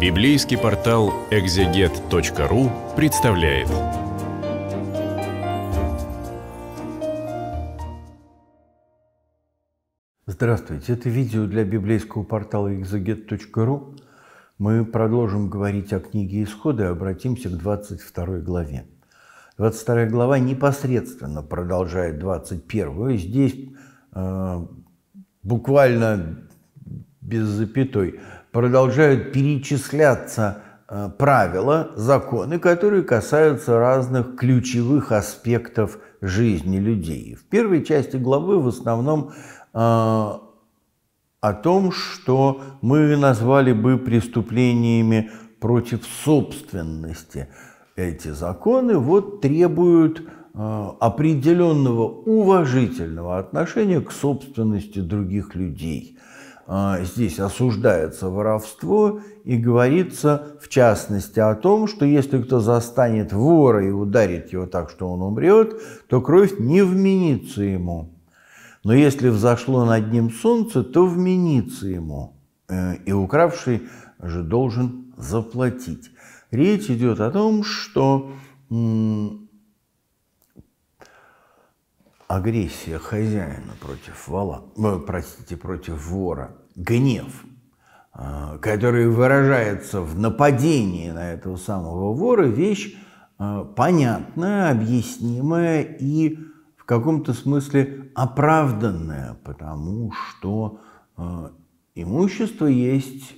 Библейский портал экзегет.ру представляет. Здравствуйте, это видео для библейского портала экзегет.ру. Мы продолжим говорить о книге Исхода и обратимся к 22 главе. 22 глава непосредственно продолжает 21. Здесь э, буквально без запятой продолжают перечисляться э, правила, законы, которые касаются разных ключевых аспектов жизни людей. В первой части главы в основном э, о том, что мы назвали бы преступлениями против собственности. Эти законы вот требуют э, определенного уважительного отношения к собственности других людей. А, здесь осуждается воровство и говорится в частности о том, что если кто застанет вора и ударит его так, что он умрет, то кровь не вменится ему. Но если взошло над ним солнце, то вменится ему, э, и укравший же должен заплатить. Речь идет о том, что агрессия хозяина против вала, э, простите, против вора – гнев, а, который выражается в нападении на этого самого вора, вещь а, понятная, объяснимая и в каком-то смысле оправданная, потому что а, имущество есть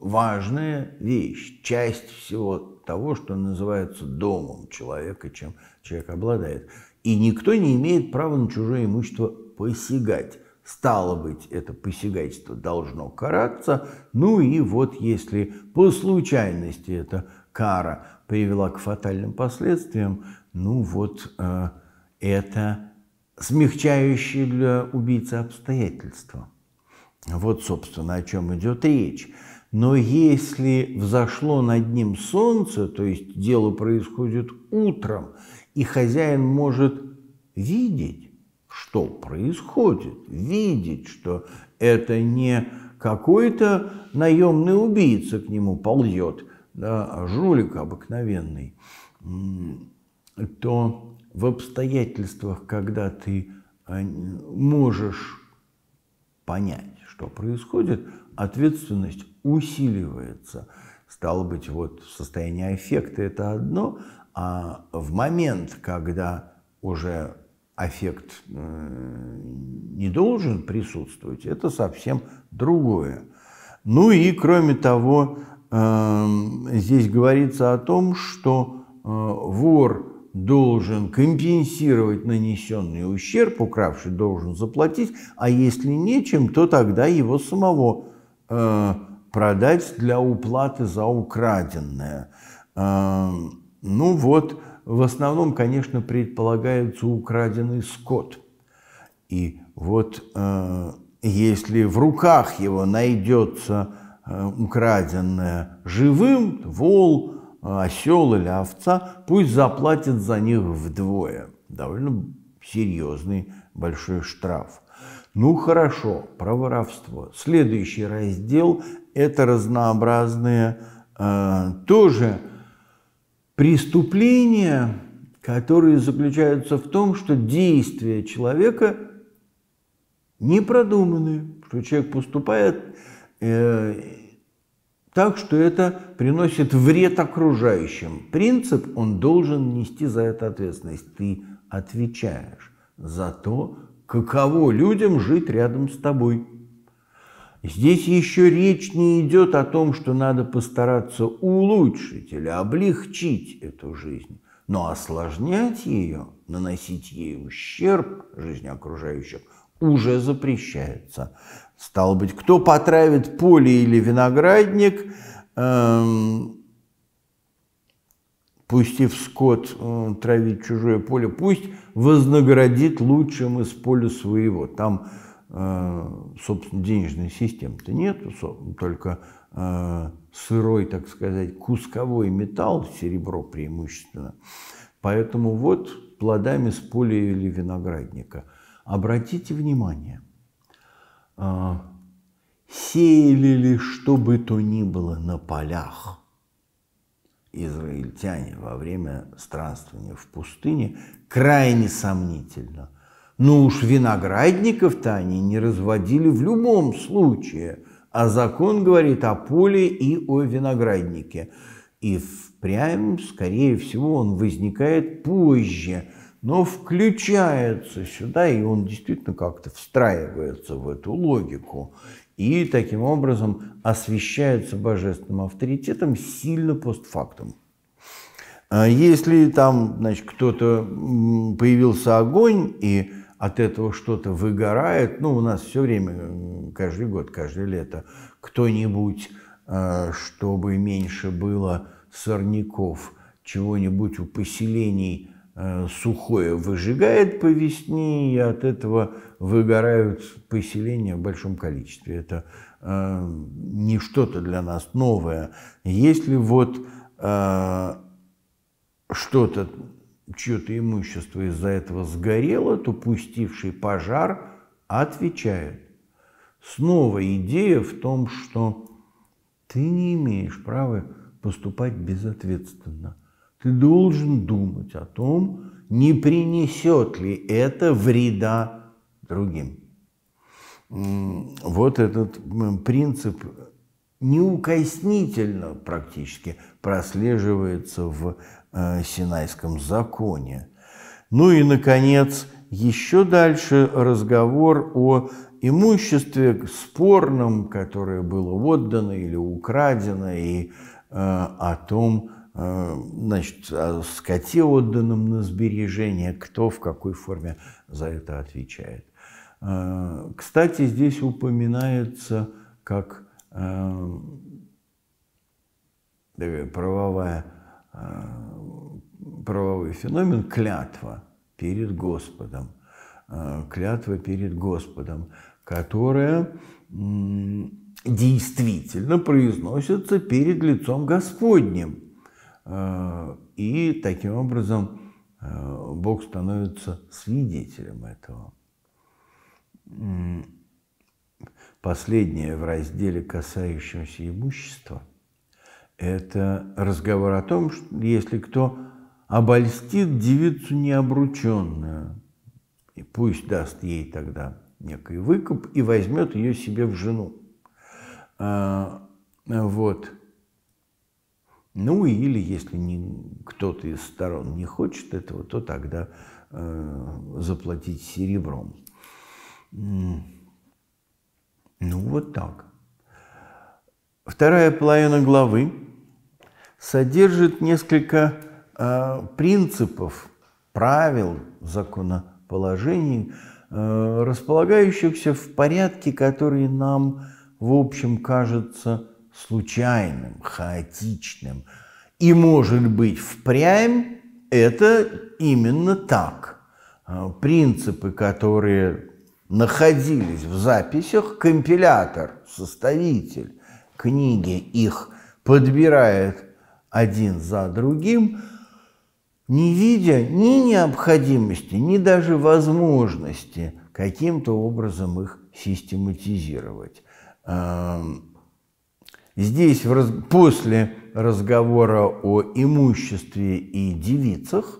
важная вещь, часть всего того, что называется домом человека, чем человек обладает. И никто не имеет права на чужое имущество посягать. Стало быть, это посягательство должно караться. Ну и вот если по случайности эта кара привела к фатальным последствиям, ну вот э, это смягчающее для убийцы обстоятельства. Вот, собственно, о чем идет речь. Но если взошло над ним солнце, то есть дело происходит утром, и хозяин может видеть, что происходит, видеть, что это не какой-то наемный убийца к нему ползет, да, а жулик обыкновенный, то в обстоятельствах, когда ты а, можешь понять, что происходит, ответственность усиливается. Стало быть, вот состояние эффекта это одно, а в момент, когда уже аффект э, не должен присутствовать, это совсем другое. Ну и кроме того, эм, здесь говорится о том, что э, вор должен компенсировать нанесенный ущерб, укравший должен заплатить, а если нечем, то тогда его самого э, продать для уплаты за украденное. Эм, ну вот, в основном, конечно, предполагается украденный скот. И вот э, если в руках его найдется э, украденное живым, вол, осел или овца, пусть заплатит за них вдвое. Довольно серьезный большой штраф. Ну хорошо, про воровство. Следующий раздел – это разнообразные э, тоже преступления, которые заключаются в том, что действия человека не продуманы, что человек поступает э, так, что это приносит вред окружающим. Принцип, он должен нести за это ответственность. Ты отвечаешь за то, каково людям жить рядом с тобой. Здесь еще речь не идет о том, что надо постараться улучшить или облегчить эту жизнь, но осложнять ее, наносить ей ущерб жизни окружающих уже запрещается. Стало быть, кто потравит поле или виноградник, эм, пустив скот э, травить чужое поле, пусть вознаградит лучшим из поля своего. Там Э, собственно, денежной системы-то нет, только э, сырой, так сказать, кусковой металл, серебро преимущественно. Поэтому вот плодами с поля или виноградника. Обратите внимание, э, сеяли ли что бы то ни было на полях израильтяне во время странствования в пустыне, крайне сомнительно – ну уж виноградников-то они не разводили в любом случае, а закон говорит о поле и о винограднике. И впрямь, скорее всего, он возникает позже, но включается сюда, и он действительно как-то встраивается в эту логику. И таким образом освещается божественным авторитетом сильно постфактом. А если там, значит, кто-то появился огонь, и от этого что-то выгорает, ну, у нас все время, каждый год, каждое лето, кто-нибудь, э, чтобы меньше было сорняков, чего-нибудь у поселений э, сухое выжигает по весне, и от этого выгорают поселения в большом количестве. Это э, не что-то для нас новое. Если вот что-то чье-то имущество из-за этого сгорело, то пустивший пожар отвечает. Снова идея в том, что ты не имеешь права поступать безответственно. Ты должен думать о том, не принесет ли это вреда другим. Вот этот принцип неукоснительно практически прослеживается в Э, Синайском законе. Ну и, наконец, еще дальше разговор о имуществе спорном, которое было отдано или украдено, и э, о том, э, значит, о скоте, отданном на сбережение, кто в какой форме за это отвечает. Э, кстати, здесь упоминается как э, э правовая Э, правовой феномен клятва перед Господом. Э, клятва перед Господом, которая действительно произносится перед лицом Господним. Э, и таким образом Бог становится свидетелем этого. Последнее в разделе, касающемся имущества – это разговор о том, что если кто обольстит девицу необрученную, и пусть даст ей тогда некий выкуп и возьмет ее себе в жену. А, вот. Ну или если кто-то из сторон не хочет этого, то тогда э, заплатить серебром. Ну вот так. Вторая половина главы содержит несколько э, принципов, правил законоположений, э, располагающихся в порядке, который нам, в общем, кажется случайным, хаотичным. И, может быть, впрямь это именно так. Э, принципы, которые находились в записях, компилятор, составитель книги их подбирает – один за другим, не видя ни необходимости, ни даже возможности каким-то образом их систематизировать. Эм, здесь после разговора о имуществе и девицах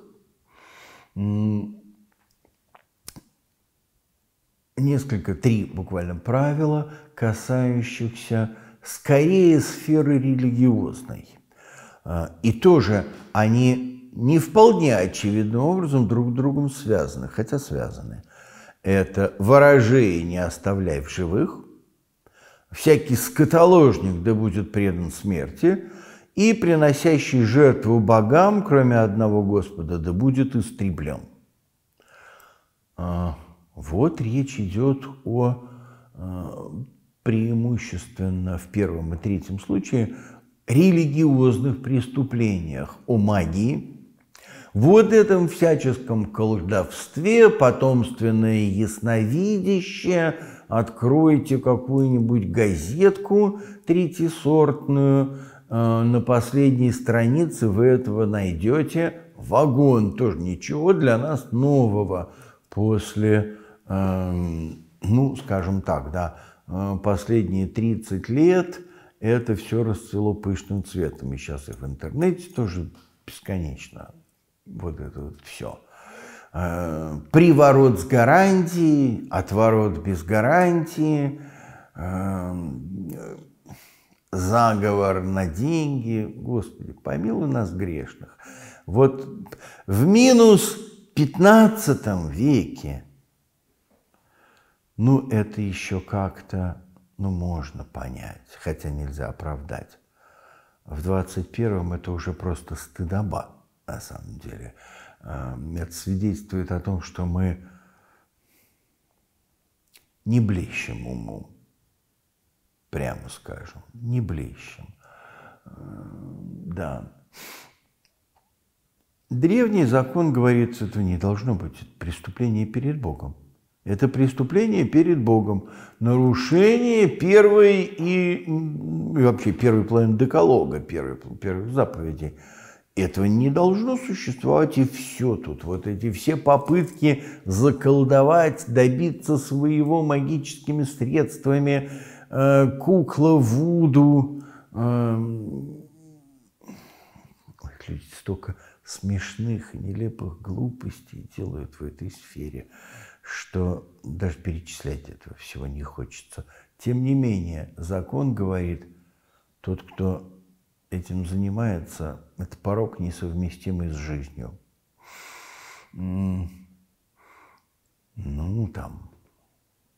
несколько, три буквально правила, касающихся скорее сферы религиозной – а, и тоже они не вполне очевидным образом друг с другом связаны, хотя связаны. Это «ворожей не оставляй в живых», «всякий скотоложник да будет предан смерти», и приносящий жертву богам, кроме одного Господа, да будет истреблен. А, вот речь идет о а, преимущественно в первом и третьем случае религиозных преступлениях, о магии, вот этом всяческом колдовстве, потомственное ясновидящее, откройте какую-нибудь газетку третьесортную, э, на последней странице вы этого найдете вагон, тоже ничего для нас нового после, эм, ну, скажем так, да, э, последние 30 лет – это все расцвело пышным цветом. И сейчас и в интернете тоже бесконечно вот это вот все. Э, приворот с гарантией, отворот без гарантии, э, заговор на деньги. Господи, помилуй нас грешных. Вот в минус 15 веке, ну это еще как-то ну, можно понять, хотя нельзя оправдать. В 21-м это уже просто стыдоба, на самом деле. Эм, это свидетельствует о том, что мы не блещем умом, прямо скажем, не блещем. Эм, да. Древний закон говорит, что этого не должно быть, это преступление перед Богом. Это преступление перед Богом, нарушение первой и, и вообще первой половины декалога, первой, первых заповедей. Этого не должно существовать, и все тут. Вот эти все попытки заколдовать, добиться своего магическими средствами, э, кукла Вуду. Э, люди столько смешных и нелепых глупостей делают в этой сфере что даже перечислять этого всего не хочется. Тем не менее, закон говорит, тот, кто этим занимается, это порог, несовместимый с жизнью. Ну, там,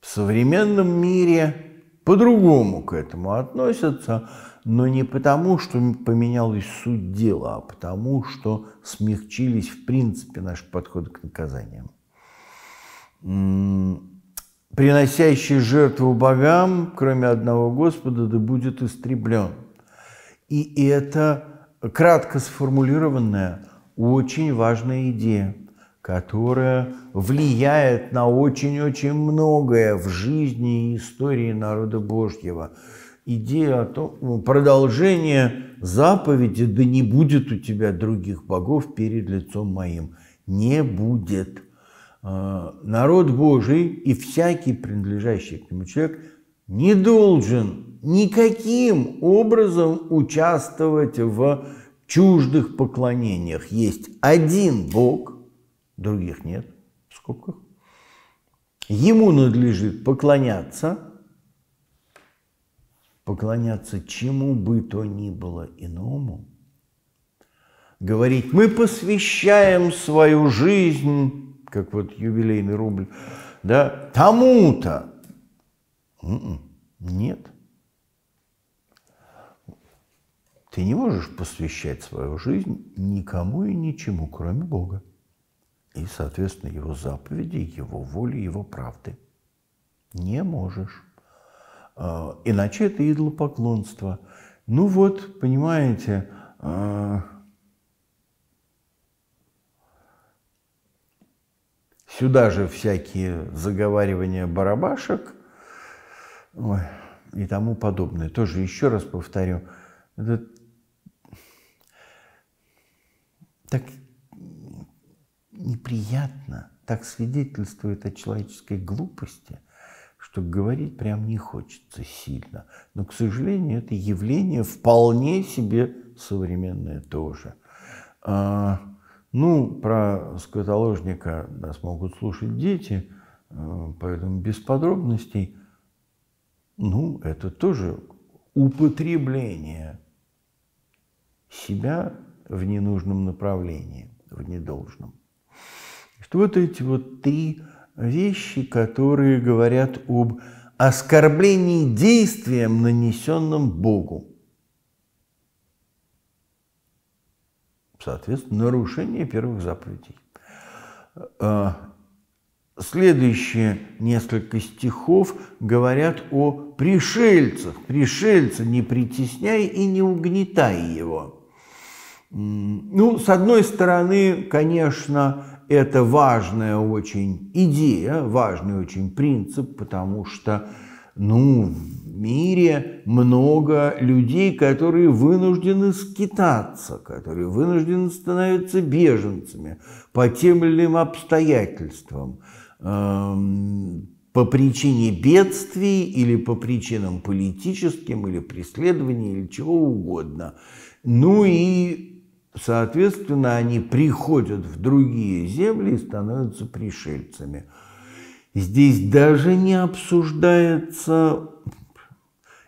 в современном мире по-другому к этому относятся, но не потому, что поменялась суть дела, а потому, что смягчились в принципе наши подходы к наказаниям приносящий жертву богам, кроме одного Господа, да будет истреблен. И это кратко сформулированная, очень важная идея, которая влияет на очень-очень многое в жизни и истории народа Божьего. Идея о том, ну, продолжение заповеди «Да не будет у тебя других богов перед лицом моим». Не будет. А, народ Божий и всякий принадлежащий к нему человек не должен никаким образом участвовать в чуждых поклонениях. Есть один Бог, других нет, в скобках. Ему надлежит поклоняться, поклоняться чему бы то ни было иному. Говорить, мы посвящаем свою жизнь как вот юбилейный рубль, да, тому-то. М-м, нет. Ты не можешь посвящать свою жизнь никому и ничему, кроме Бога. И, соответственно, его заповеди, его воли, его правды. Не можешь. А, иначе это идолопоклонство. Ну вот, понимаете, а, Сюда же всякие заговаривания барабашек ой, и тому подобное. Тоже еще раз повторю, это так неприятно, так свидетельствует о человеческой глупости, что говорить прям не хочется сильно. Но, к сожалению, это явление вполне себе современное тоже. А, ну, про скотоложника нас могут слушать дети, э, поэтому без подробностей. Ну, это тоже употребление себя в ненужном направлении, в недолжном. Что вот эти вот три вещи, которые говорят об оскорблении действием, нанесенным Богу. Соответственно, нарушение первых заповедей. Э, следующие несколько стихов говорят о пришельцах. Пришельца не притесняй и не угнетай его. Ну, с одной стороны, конечно, это важная очень идея, важный очень принцип, потому что ну, в мире много людей, которые вынуждены скитаться, которые вынуждены становиться беженцами по тем или иным обстоятельствам, эм, по причине бедствий или по причинам политическим или преследований или чего угодно. Ну и, соответственно, они приходят в другие земли и становятся пришельцами – Здесь даже не обсуждается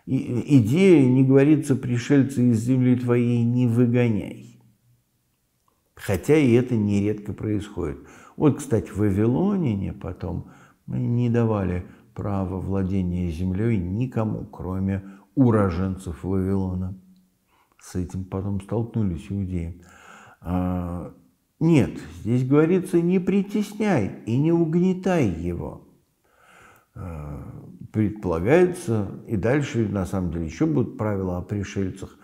идея, не говорится, пришельцы из земли твоей не выгоняй. Хотя и это нередко происходит. Вот, кстати, в Вавилонине потом не давали право владения землей никому, кроме уроженцев Вавилона. С этим потом столкнулись иудеи. А, нет, здесь говорится, не притесняй и не угнетай его. Э, предполагается, и дальше на самом деле еще будут правила о пришельцах,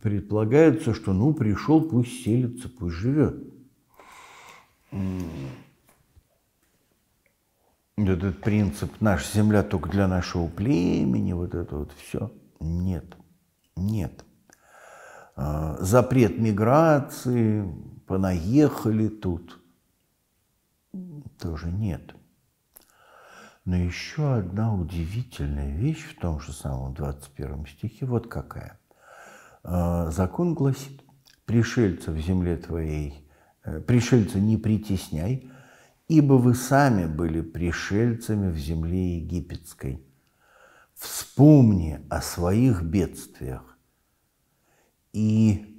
предполагается, что ну пришел, пусть селится, пусть живет. Этот принцип «наша земля только для нашего племени», вот это вот все. Нет, нет. Э, запрет миграции, понаехали типа, тут. Тоже нет. Но еще одна удивительная вещь в том же самом 21 стихе вот какая. А, закон гласит, пришельца в земле твоей, э, пришельца не притесняй, ибо вы сами были пришельцами в земле египетской. Вспомни о своих бедствиях и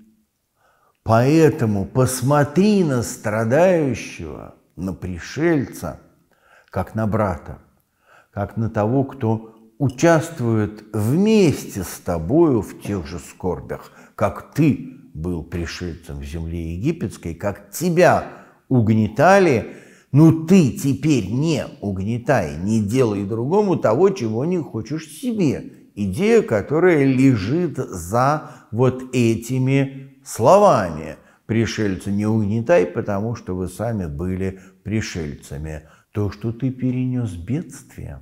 Поэтому посмотри на страдающего, на пришельца, как на брата, как на того, кто участвует вместе с тобою в тех же скорбях, как ты был пришельцем в земле египетской, как тебя угнетали, но ты теперь не угнетай, не делай другому того, чего не хочешь себе. Идея, которая лежит за вот этими словами пришельца не угнетай, потому что вы сами были пришельцами. То, что ты перенес бедствие,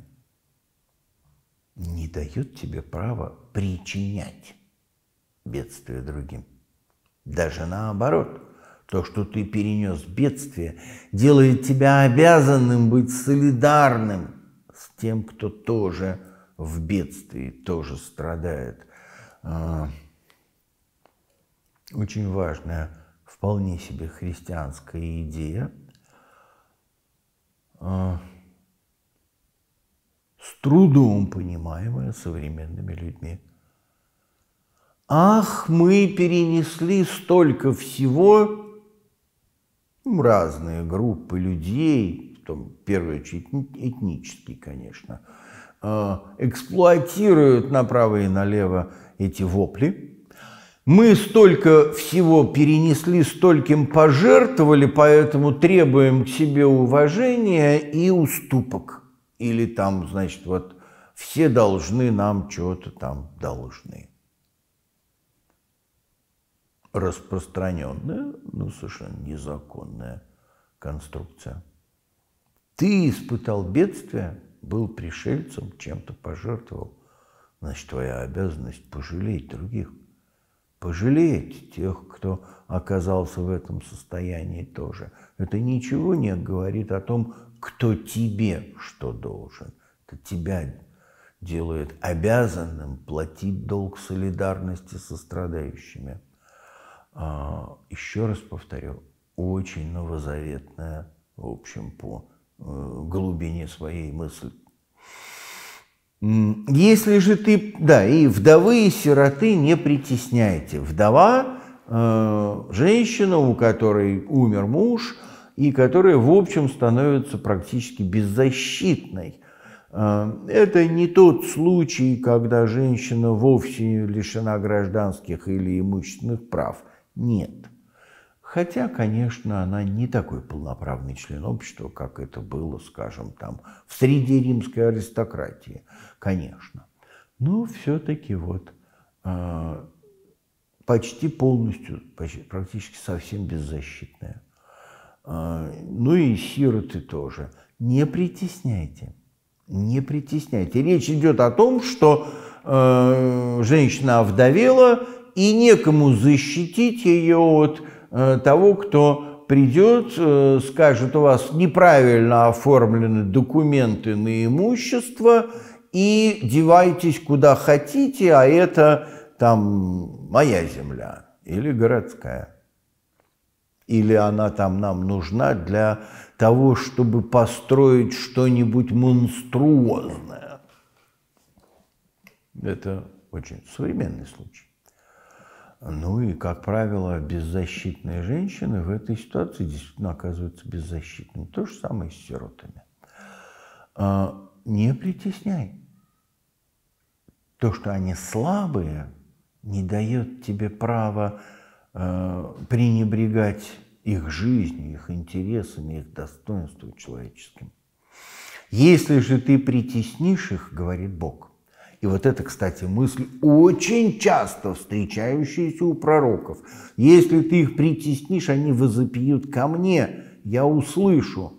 не дает тебе права причинять бедствие другим. Даже наоборот, то, что ты перенес бедствие, делает тебя обязанным быть солидарным с тем, кто тоже в бедствии, тоже страдает. А, очень важная, вполне себе христианская идея а, с трудом понимаемая современными людьми. Ах, мы перенесли столько всего, разные группы людей, в там, первую очередь этнические, конечно, а, эксплуатируют направо и налево эти вопли, мы столько всего перенесли, стольким пожертвовали, поэтому требуем к себе уважения и уступок. Или там, значит, вот все должны нам чего-то там должны. Распространенная, ну совершенно незаконная конструкция. Ты испытал бедствие, был пришельцем, чем-то пожертвовал. Значит, твоя обязанность пожалеть других пожалеть тех, кто оказался в этом состоянии тоже. Это ничего не говорит о том, кто тебе что должен. Это тебя делает обязанным платить долг солидарности со страдающими. А, еще раз повторю, очень новозаветная, в общем, по э, глубине своей мысль если же ты, да, и вдовы, и сироты не притесняйте. Вдова э, – женщина, у которой умер муж, и которая, в общем, становится практически беззащитной. Э, это не тот случай, когда женщина вовсе лишена гражданских или имущественных прав. Нет. Хотя, конечно, она не такой полноправный член общества, как это было, скажем, там, в среде римской аристократии, конечно. Но все-таки вот а, почти полностью, почти, практически совсем беззащитная. А, ну и сироты тоже. Не притесняйте, не притесняйте. Речь идет о том, что а, женщина овдовела, и некому защитить ее от Э, того, кто придет, э, скажет, у вас неправильно оформлены документы на имущество, и девайтесь куда хотите, а это там моя земля или городская. Или она там нам нужна для того, чтобы построить что-нибудь монструозное. Это очень современный случай. Ну и, как правило, беззащитные женщины в этой ситуации действительно оказываются беззащитными. То же самое и с сиротами. А, не притесняй. То, что они слабые, не дает тебе права э, пренебрегать их жизнью, их интересами, их достоинством человеческим. Если же ты притеснишь их, говорит Бог, и вот это, кстати, мысль, очень часто встречающаяся у пророков. Если ты их притеснишь, они возопьют ко мне, я услышу.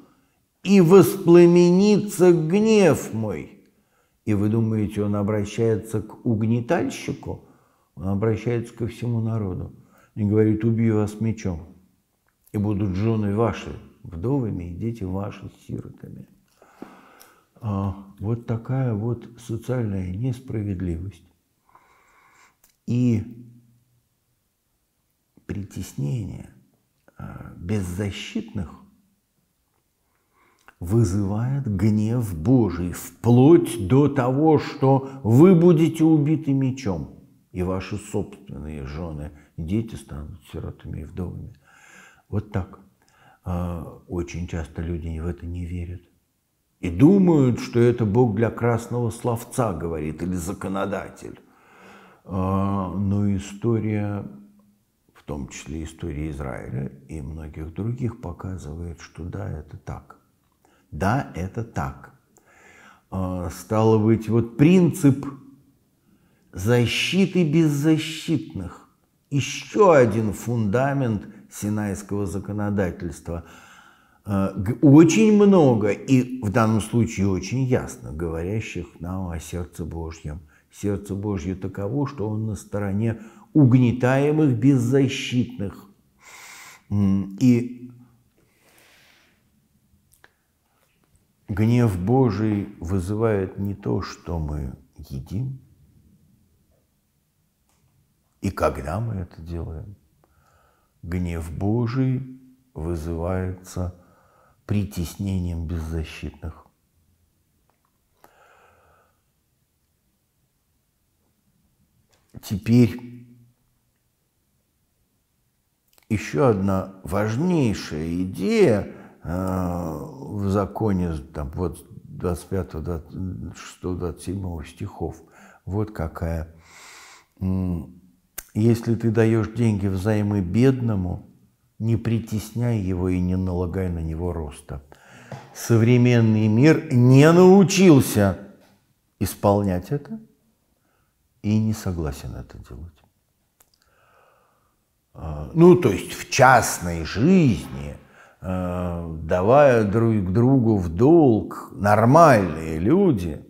И воспламенится гнев мой. И вы думаете, он обращается к угнетальщику? Он обращается ко всему народу. И говорит, убью вас мечом. И будут жены ваши вдовами и дети ваши сиротами. А, вот такая вот социальная несправедливость и притеснение а, беззащитных вызывает гнев Божий, вплоть до того, что вы будете убиты мечом, и ваши собственные жены, дети станут сиротами и вдовами. Вот так. А, очень часто люди в это не верят и думают, что это Бог для красного словца говорит или законодатель. А, но история, в том числе история Израиля и многих других, показывает, что да, это так. Да, это так. А, стало быть, вот принцип защиты беззащитных – еще один фундамент синайского законодательства – Э, очень много, и в данном случае очень ясно, говорящих нам о сердце Божьем. Сердце Божье таково, что он на стороне угнетаемых, беззащитных. И гнев Божий вызывает не то, что мы едим, и когда мы это делаем. Гнев Божий вызывается – притеснением беззащитных. Теперь еще одна важнейшая идея э, в законе там, вот 25, 26, 27 стихов. Вот какая. Если ты даешь деньги взаймы бедному – не притесняй его и не налагай на него роста. Современный мир не научился исполнять это и не согласен это делать. А, ну, то есть в частной жизни, а, давая друг другу в долг, нормальные люди,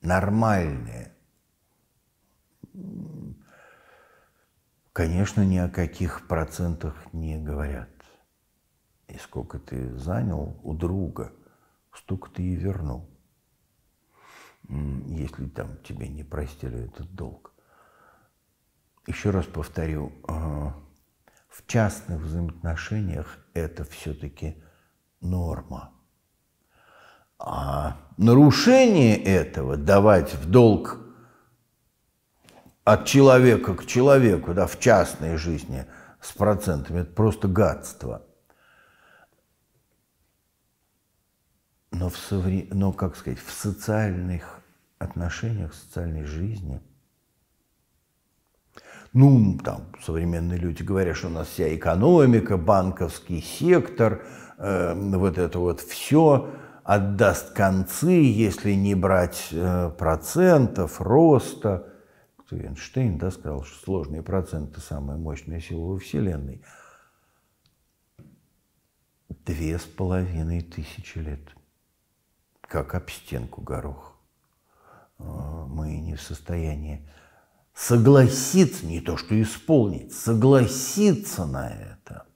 нормальные, конечно, ни о каких процентах не говорят. И сколько ты занял у друга, столько ты и вернул. Если там тебе не простили этот долг. Еще раз повторю, а, в частных взаимоотношениях это все-таки норма. А нарушение этого, давать в долг от человека к человеку, да, в частной жизни с процентами, это просто гадство. Но, в совре... Но как сказать, в социальных отношениях, в социальной жизни, ну, там современные люди говорят, что у нас вся экономика, банковский сектор, э, вот это вот все отдаст концы, если не брать э, процентов, роста – Эйнштейн да, сказал, что сложные проценты – самая мощная сила во Вселенной. Две с половиной тысячи лет. Как об стенку горох. А, мы не в состоянии согласиться, не то что исполнить, согласиться на это.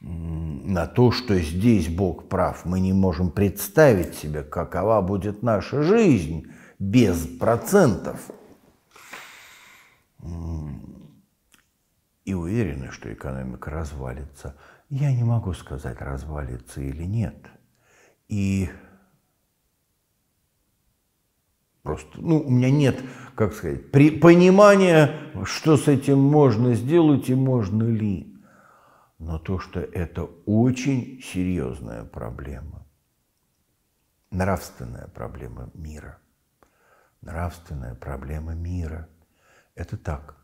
На то, что здесь Бог прав, мы не можем представить себе, какова будет наша жизнь без процентов – и уверены, что экономика развалится. Я не могу сказать, развалится или нет. И просто, ну, у меня нет, как сказать, при, понимания, что с этим можно сделать и можно ли. Но то, что это очень серьезная проблема, нравственная проблема мира, нравственная проблема мира – это так.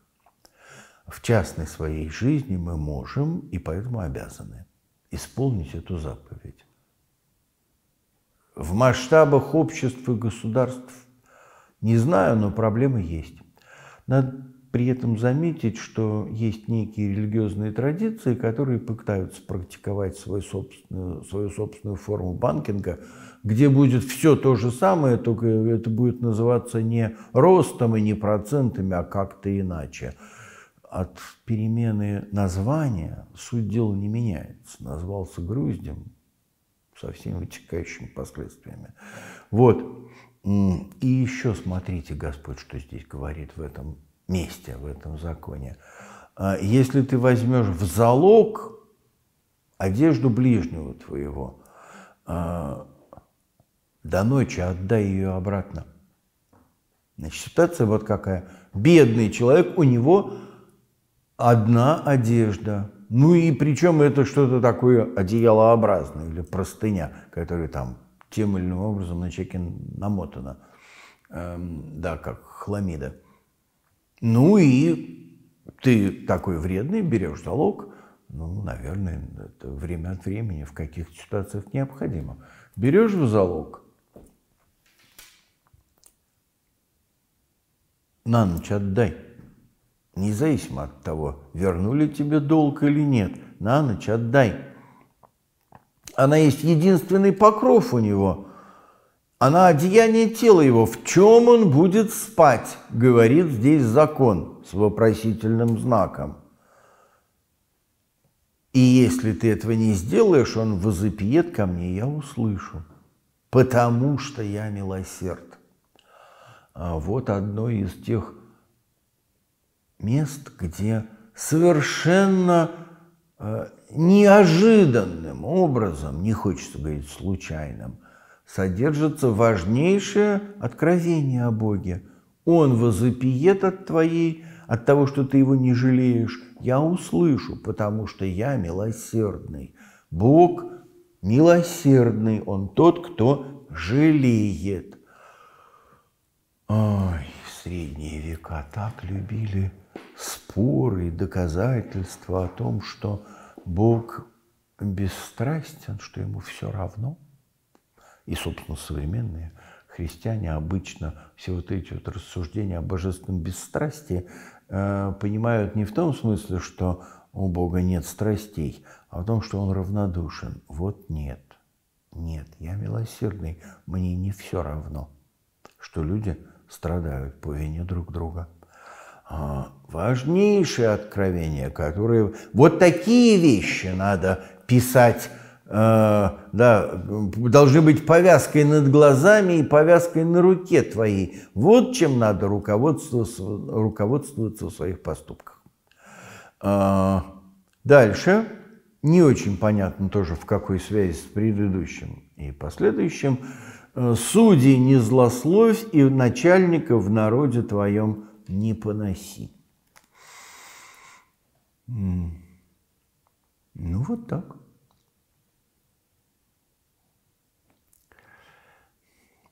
В частной своей жизни мы можем и поэтому обязаны исполнить эту заповедь. В масштабах обществ и государств не знаю, но проблемы есть. Надо при этом заметить, что есть некие религиозные традиции, которые пытаются практиковать свою собственную, свою собственную форму банкинга – где будет все то же самое, только это будет называться не ростом и не процентами, а как-то иначе. От перемены названия суть дела не меняется. Назвался груздем со всеми вытекающими последствиями. Вот. И еще смотрите, Господь, что здесь говорит в этом месте, в этом законе. А, если ты возьмешь в залог одежду ближнего твоего, а, до ночи отдай ее обратно. Значит, ситуация вот какая. Бедный человек, у него одна одежда. Ну и причем это что-то такое одеялообразное или простыня, которая там тем или иным образом на человеке намотана. Эм, да, как хламида. Ну и ты такой вредный, берешь залог. Ну, наверное, это время от времени в каких-то ситуациях необходимо. Берешь в залог – на ночь отдай. Независимо от того, вернули тебе долг или нет, на ночь отдай. Она есть единственный покров у него. Она одеяние тела его. В чем он будет спать, говорит здесь закон с вопросительным знаком. И если ты этого не сделаешь, он возопьет ко мне, я услышу, потому что я милосерд. А вот одно из тех мест, где совершенно э, неожиданным образом, не хочется говорить случайным, содержится важнейшее откровение о Боге. Он возопиет от твоей, от того, что ты его не жалеешь. Я услышу, потому что я милосердный. Бог милосердный, он тот, кто жалеет. Ой, средние века так любили споры и доказательства о том, что Бог бесстрастен, что ему все равно. И, собственно, современные христиане обычно все вот эти вот рассуждения о божественном бесстрастии э, понимают не в том смысле, что у Бога нет страстей, а в том, что Он равнодушен. Вот нет. Нет, я милосердный, мне не все равно, что люди страдают по вине друг друга. А важнейшие откровения, которые... Вот такие вещи надо писать, э, да, должны быть повязкой над глазами и повязкой на руке твоей. Вот чем надо руководствоваться, руководствоваться в своих поступках. Э, дальше. Не очень понятно тоже, в какой связи с предыдущим и последующим. Э, Судей не злословь и начальника в народе твоем не поноси. Ну вот так.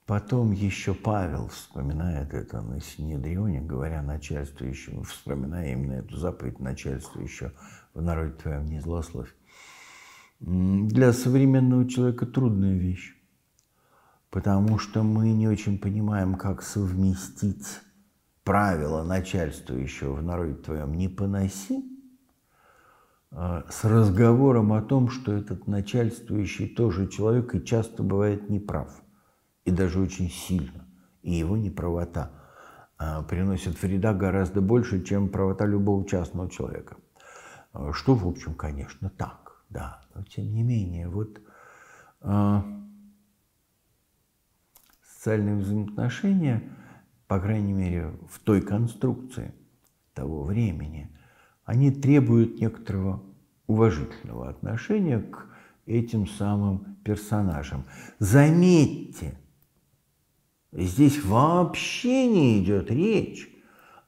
Потом еще Павел вспоминает это на Синедрионе, говоря начальству еще, вспоминая именно эту заповедь начальству еще в народе твоем не злословь. Для современного человека трудная вещь потому что мы не очень понимаем, как совместить правила начальствующего в народе твоем «не поноси» а, с разговором о том, что этот начальствующий тоже человек и часто бывает неправ, и даже очень сильно, и его неправота а, приносит вреда гораздо больше, чем правота любого частного человека. А, что, в общем, конечно, так, да. Но, тем не менее, вот социальные взаимоотношения, по крайней мере, в той конструкции того времени, они требуют некоторого уважительного отношения к этим самым персонажам. Заметьте, здесь вообще не идет речь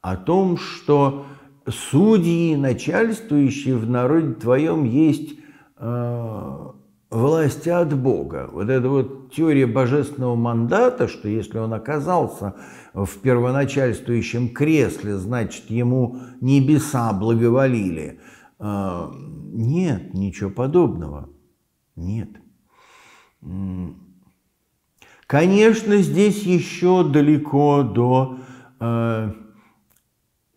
о том, что судьи, начальствующие в народе твоем, есть э, власти от Бога. Вот эта вот теория божественного мандата, что если он оказался в первоначальствующем кресле, значит, ему небеса благоволили. А, нет, ничего подобного. Нет. Конечно, здесь еще далеко до э,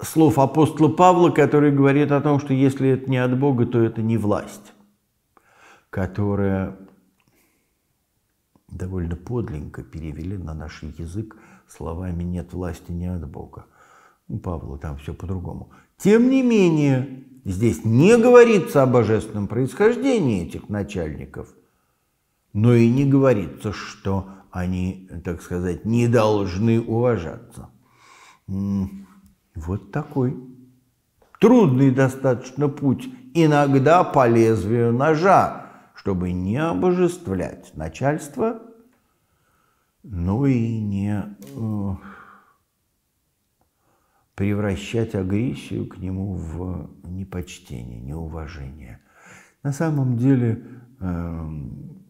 слов апостола Павла, который говорит о том, что если это не от Бога, то это не власть которое довольно подлинно перевели на наш язык словами «нет власти, не от Бога». У ну, Павла там все по-другому. Тем не менее, здесь не говорится о божественном происхождении этих начальников, но и не говорится, что они, так сказать, не должны уважаться. Вот такой трудный достаточно путь, иногда по лезвию ножа, чтобы не обожествлять начальство, но и не превращать агрессию к нему в непочтение, неуважение. На самом деле, эм,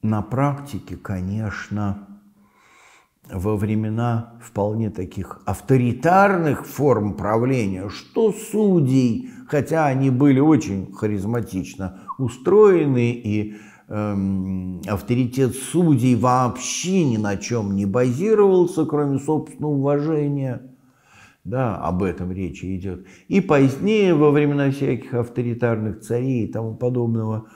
на практике, конечно, во времена вполне таких авторитарных форм правления, что судей, хотя они были очень харизматично устроены и эм, авторитет судей вообще ни на чем не базировался, кроме собственного уважения. Да, об этом речи идет. И позднее, во времена всяких авторитарных царей и тому подобного,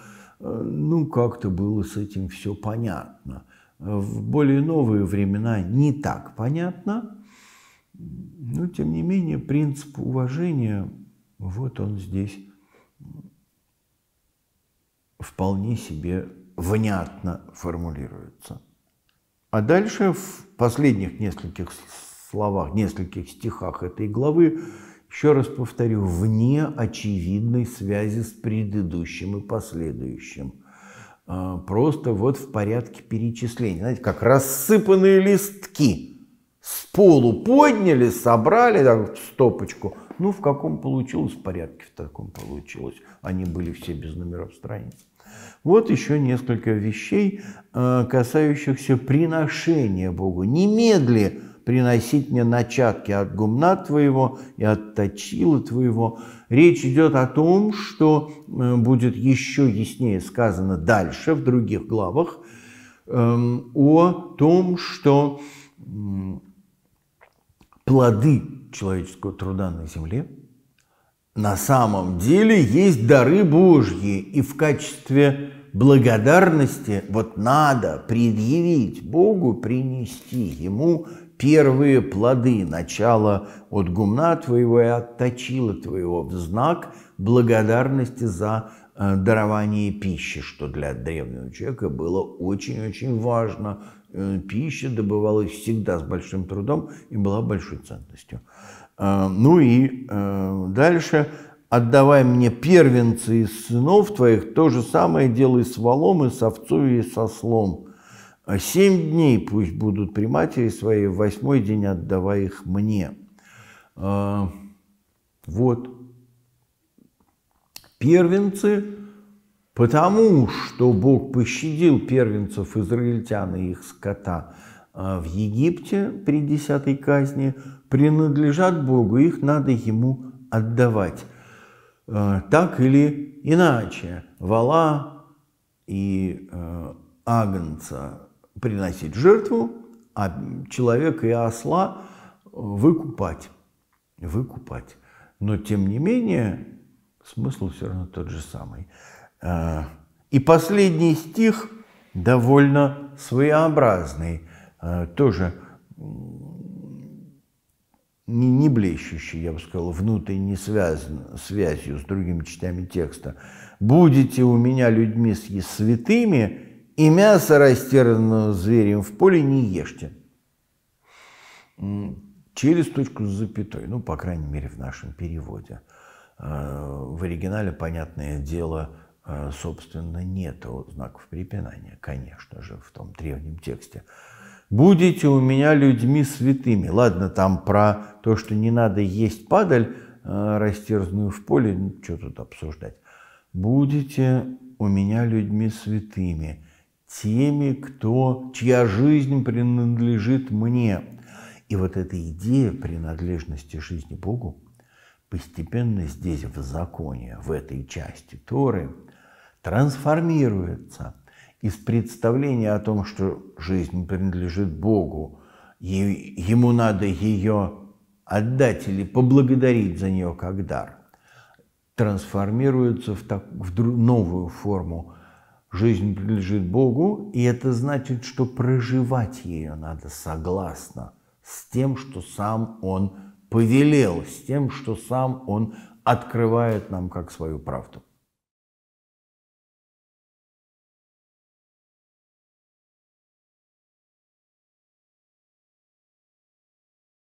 э, ну, как-то было с этим все понятно в более новые времена не так понятно, но тем не менее принцип уважения, вот он здесь вполне себе внятно формулируется. А дальше в последних нескольких словах, нескольких стихах этой главы, еще раз повторю, вне очевидной связи с предыдущим и последующим. А, просто вот в порядке перечисления. Знаете, как рассыпанные листки. С полу подняли, собрали так, стопочку. Ну, в каком получилось порядке, в таком получилось. Они были все без номеров страниц. Вот еще несколько вещей, а, касающихся приношения Богу. Немедли приносить мне начатки от гумна твоего и от точила твоего». Речь идет о том, что э, будет еще яснее сказано дальше в других главах, эм, о том, что плоды человеческого труда на земле на самом деле есть дары Божьи, и в качестве благодарности вот надо предъявить Богу, принести Ему первые плоды начало от гумна твоего и от твоего в знак благодарности за э, дарование пищи, что для древнего человека было очень-очень важно. Э, пища добывалась всегда с большим трудом и была большой ценностью. Э, ну и дальше «Отдавай мне первенцы из сынов твоих, то же самое делай с валом и с овцой и со слом» А семь дней пусть будут при матери своей, в восьмой день отдавай их мне. А, вот. Первенцы, потому что Бог пощадил первенцев израильтян и их скота а, в Египте при десятой казни, принадлежат Богу, их надо ему отдавать. Так или иначе, вала и агнца приносить жертву, а человека и осла э, выкупать. Выкупать. Но тем не менее, смысл все равно тот же самый. Э, и последний стих довольно своеобразный, э, тоже не, не блещущий, я бы сказал, внутренне связан, связью с другими частями текста. «Будете у меня людьми святыми, и мясо, растерзанного зверем в поле, не ешьте. Через точку с запятой, ну, по крайней мере, в нашем переводе. А, в оригинале, понятное дело, а, собственно, нет знаков препинания, конечно же, в том древнем тексте. «Будете у меня людьми святыми». Ладно, там про то, что не надо есть падаль, а, растерзанную в поле, ну, что тут обсуждать. «Будете у меня людьми святыми» теми, кто, чья жизнь принадлежит мне. И вот эта идея принадлежности жизни Богу постепенно здесь, в законе, в этой части Торы, трансформируется из представления о том, что жизнь принадлежит Богу, и ему надо ее отдать или поблагодарить за нее как дар, трансформируется в, так, в дру, новую форму Жизнь принадлежит Богу, и это значит, что проживать ее надо согласно с тем, что сам Он повелел, с тем, что сам Он открывает нам как свою правду.